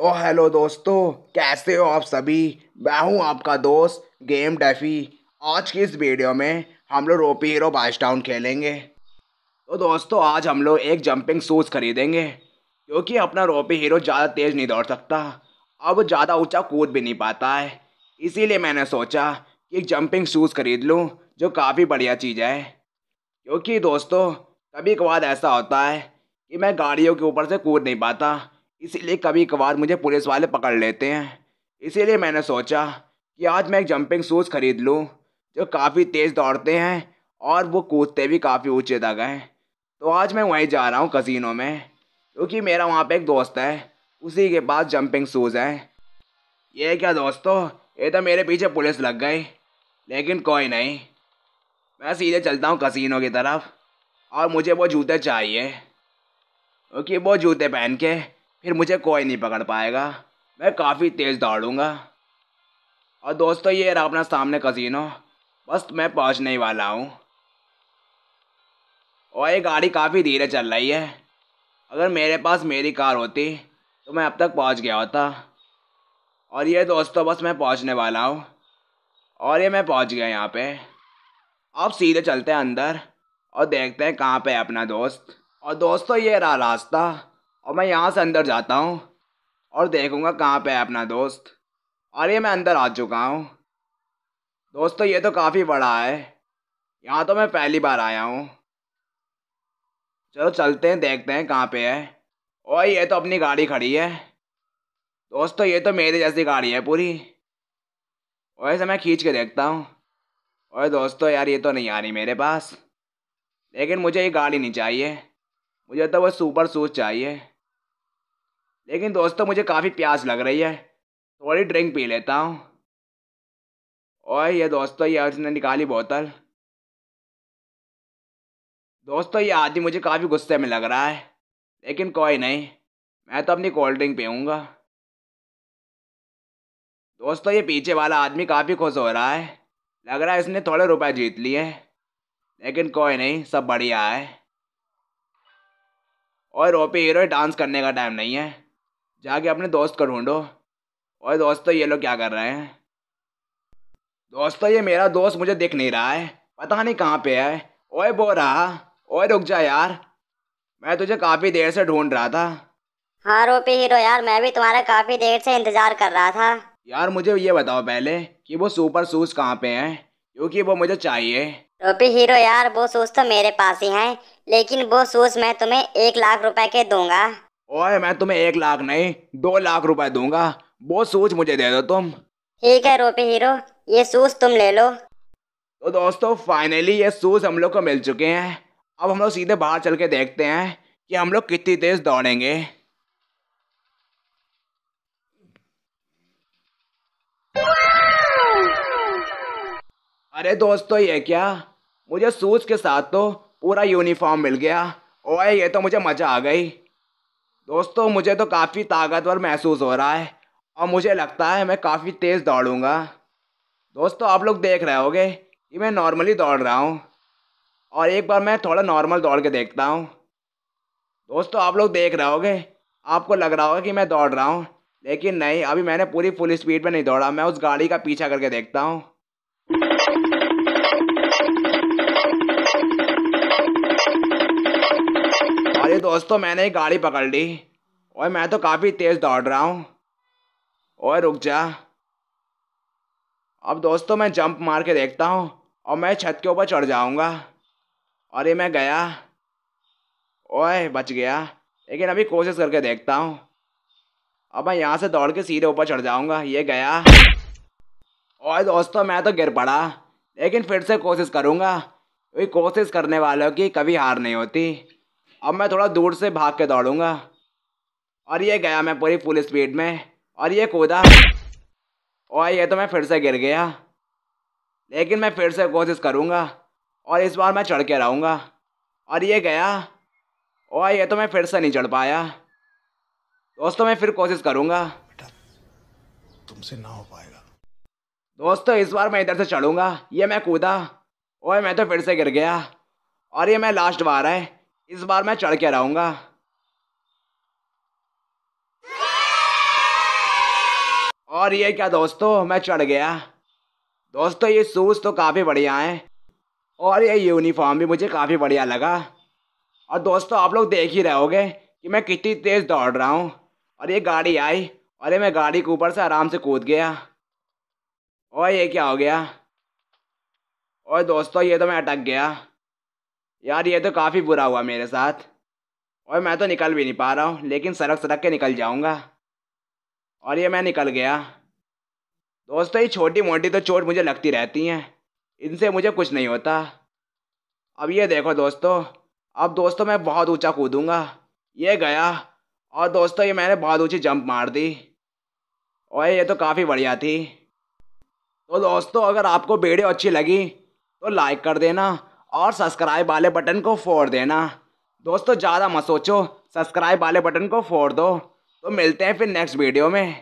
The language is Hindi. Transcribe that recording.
तो हेलो दोस्तों कैसे हो आप सभी मैं हूं आपका दोस्त गेम डेफी आज की इस वीडियो में हम लोग रोपी हीरो बाइस टाउन खेलेंगे तो दोस्तों आज हम लोग एक जंपिंग शूज़ खरीदेंगे क्योंकि अपना रोपी हीरो ज़्यादा तेज़ नहीं दौड़ सकता अब ज़्यादा ऊंचा कूद भी नहीं पाता है इसीलिए मैंने सोचा कि एक जंपिंग शूज़ खरीद लूँ जो काफ़ी बढ़िया चीज़ है क्योंकि दोस्तों कभी कभार ऐसा होता है कि मैं गाड़ियों के ऊपर से कूद नहीं पाता इसीलिए कभी कभार मुझे पुलिस वाले पकड़ लेते हैं इसीलिए मैंने सोचा कि आज मैं एक जंपिंग शूज़ ख़रीद लूँ जो काफ़ी तेज़ दौड़ते हैं और वो कूदते भी काफ़ी ऊँचे तक हैं तो आज मैं वहीं जा रहा हूँ कसिनों में क्योंकि तो मेरा वहाँ पे एक दोस्त है उसी के पास जंपिंग शूज़ हैं ये क्या दोस्तों ये तो मेरे पीछे पुलिस लग गई लेकिन कोई नहीं मैं सीधे चलता हूँ कसिनो की तरफ और मुझे वो जूते चाहिए क्योंकि वो जूते पहन के फिर मुझे कोई नहीं पकड़ पाएगा मैं काफ़ी तेज़ दौड़ूँगा और दोस्तों ये रहा अपना सामने कसिनो बस मैं पहुँचने ही वाला हूँ और ये गाड़ी काफ़ी धीरे चल रही है अगर मेरे पास मेरी कार होती तो मैं अब तक पहुँच गया होता और ये दोस्तों बस मैं पहुँचने वाला हूँ और ये मैं पहुँच गया यहाँ पे अब सीधे चलते हैं अंदर और देखते हैं कहाँ पे है अपना दोस्त और दोस्तों ये रहा रास्ता और मैं यहाँ से अंदर जाता हूँ और देखूँगा कहाँ पे है अपना दोस्त अरे मैं अंदर आ चुका हूँ दोस्तों ये तो काफ़ी बड़ा है यहाँ तो मैं पहली बार आया हूँ चलो चलते हैं देखते हैं कहाँ पे है ओ ये तो अपनी गाड़ी खड़ी है दोस्तों ये तो मेरे जैसी गाड़ी है पूरी वैसे मैं खींच के देखता हूँ और दोस्तों यार ये तो नहीं आ रही मेरे पास लेकिन मुझे ये गाड़ी नहीं चाहिए मुझे तो वो सुपर सूज चाहिए लेकिन दोस्तों मुझे काफ़ी प्यास लग रही है थोड़ी ड्रिंक पी लेता हूँ और ये दोस्तों ये उसने निकाली बोतल दोस्तों ये आदमी मुझे काफ़ी गुस्से में लग रहा है लेकिन कोई नहीं मैं तो अपनी कोल्ड ड्रिंक पीऊँगा दोस्तों ये पीछे वाला आदमी काफ़ी खुश हो रहा है लग रहा है इसने थोड़े रुपए जीत लिए लेकिन कोई नहीं सब बढ़िया है और ओपी हीरो डांस करने का टाइम नहीं है जाके अपने दोस्त को ढूंढो और दोस्तों ये लोग क्या कर रहे हैं दोस्तों ये मेरा दोस्त मुझे दिख नहीं रहा है पता नहीं कहाँ पे है ओए बो रहा ओए रुक जा यार मैं तुझे काफ़ी देर से ढूंढ रहा था हाँ रोपी हीरो यार मैं भी तुम्हारा काफ़ी देर से इंतज़ार कर रहा था यार मुझे ये बताओ पहले कि वो सुपर शूज़ कहाँ पे हैं क्योंकि वो मुझे चाहिए रोपी हीरो यार वो शूज़ तो मेरे पास ही हैं लेकिन वो शूज़ मैं तुम्हें एक लाख रुपए के दूंगा ओए मैं तुम्हें एक लाख नहीं दो लाख रुपए दूंगा वो सूच मुझे दे दो तुम ठीक है रोपी हीरो ये सूज तुम ले लो तो दोस्तों फाइनली ये सूज हम लोग को मिल चुके हैं अब हम लोग सीधे बाहर चल के देखते हैं कि हम लोग कितनी तेज दौड़ेंगे अरे दोस्तों ये क्या मुझे सूज के साथ तो पूरा यूनिफॉर्म मिल गया ओए ये तो मुझे मजा आ गई दोस्तों मुझे तो काफ़ी ताकतवर महसूस हो रहा है और मुझे लगता है मैं काफ़ी तेज़ दौड़ूंगा दोस्तों आप लोग देख रहे होगे कि मैं नॉर्मली दौड़ रहा हूँ और एक बार मैं थोड़ा नॉर्मल दौड़ के देखता हूँ दोस्तों आप लोग देख रहे होगे आपको लग रहा होगा कि मैं दौड़ रहा हूँ लेकिन नहीं अभी मैंने पूरी फुल स्पीड में नहीं दौड़ा मैं उस गाड़ी का पीछा करके देखता हूँ दोस्तों मैंने एक गाड़ी पकड़ ली और मैं तो काफ़ी तेज़ दौड़ रहा हूँ और रुक जा अब दोस्तों मैं जंप मार के देखता हूँ और मैं छत के ऊपर चढ़ जाऊँगा अरे मैं गया ओए बच गया लेकिन अभी कोशिश करके देखता हूँ अब मैं यहाँ से दौड़ के सीधे ऊपर चढ़ जाऊँगा ये गया और दोस्तों मैं तो गिर पड़ा लेकिन फिर से कोशिश करूँगा कोशिश करने वालों की कभी हार नहीं होती अब मैं थोड़ा दूर से भाग के दौड़ूंगा और ये गया मैं पूरी फुल स्पीड में और ये कूदा और ये तो मैं फिर से गिर गया लेकिन मैं फिर से कोशिश करूँगा और इस बार मैं चढ़ के रहूँगा और ये गया और ये तो मैं फिर से नहीं चढ़ पाया दोस्तों मैं फिर कोशिश करूँगा तुमसे ना हो पाएगा दोस्तों इस बार मैं इधर से चढ़ूँगा ये मैं कूदा और मैं तो फिर से गिर गया और ये मैं लास्ट बार है इस बार मैं चढ़ के रहूंगा और ये क्या दोस्तों मैं चढ़ गया दोस्तों ये शूज़ तो काफ़ी बढ़िया हैं और ये यूनिफॉर्म भी मुझे काफ़ी बढ़िया लगा और दोस्तों आप लोग देख ही रहोगे कि मैं कितनी तेज़ दौड़ रहा हूँ और ये गाड़ी आई और ये मैं गाड़ी के ऊपर से आराम से कूद गया और ये क्या हो गया और दोस्तों ये तो मैं अटक गया यार ये तो काफ़ी बुरा हुआ मेरे साथ और मैं तो निकल भी नहीं पा रहा हूँ लेकिन सड़क सड़क के निकल जाऊँगा और ये मैं निकल गया दोस्तों ये छोटी मोटी तो चोट मुझे लगती रहती हैं इनसे मुझे कुछ नहीं होता अब ये देखो दोस्तों अब दोस्तों मैं बहुत ऊंचा कूदूंगा ये गया और दोस्तों ये मैंने बहुत ऊंची जंप मार दी और ये तो काफ़ी बढ़िया थी तो दोस्तों अगर आपको वीडियो अच्छी लगी तो लाइक कर देना और सब्सक्राइब वाले बटन को फोड़ देना दोस्तों ज़्यादा मत सोचो सब्सक्राइब वाले बटन को फोड़ दो तो मिलते हैं फिर नेक्स्ट वीडियो में